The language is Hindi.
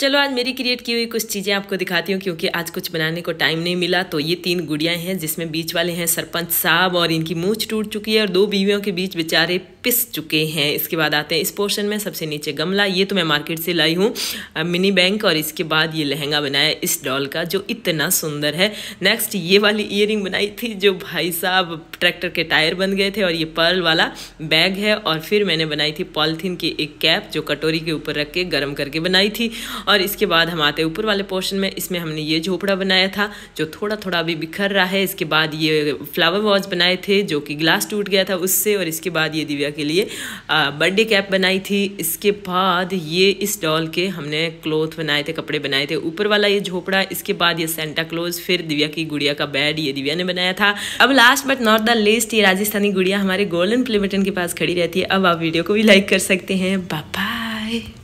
चलो आज मेरी क्रिएट की हुई कुछ चीज़ें आपको दिखाती हूँ क्योंकि आज कुछ बनाने को टाइम नहीं मिला तो ये तीन गुड़ियाँ हैं जिसमें बीच वाले हैं सरपंच साहब और इनकी मूँछ टूट चुकी है और दो बीवियों के बीच बेचारे पिस चुके हैं इसके बाद आते हैं इस पोर्शन में सबसे नीचे गमला ये तो मैं मार्केट से लाई हूँ मिनी बैंक और इसके बाद ये लहंगा बनाया इस डॉल का जो इतना सुंदर है नेक्स्ट ये वाली इयर बनाई थी जो भाई साहब ट्रैक्टर के टायर बन गए थे और ये पर्ल वाला बैग है और फिर मैंने बनाई थी पॉलिथीन की एक कैप जो कटोरी के ऊपर रख के गर्म करके बनाई थी और इसके बाद हम आते ऊपर वाले पोर्शन में इसमें हमने ये झोपड़ा बनाया था जो थोड़ा थोड़ा अभी बिखर रहा है इसके बाद ये फ्लावर वॉज बनाए थे जो कि ग्लास टूट गया था उससे और इसके बाद ये दिव्या के लिए बर्थडे कैप बनाई थी इसके बाद ये इस डॉल के हमने क्लोथ बनाए थे कपड़े बनाए थे ऊपर वाला ये झोपड़ा इसके बाद ये सेंटा क्लोज फिर दिव्या की गुड़िया का बेड ये दिव्या ने बनाया था अब last but not the least ये राजस्थानी गुड़िया हमारे गोल्डन प्लेमेटन के पास खड़ी रहती है अब आप वीडियो को भी लाइक कर सकते हैं बाय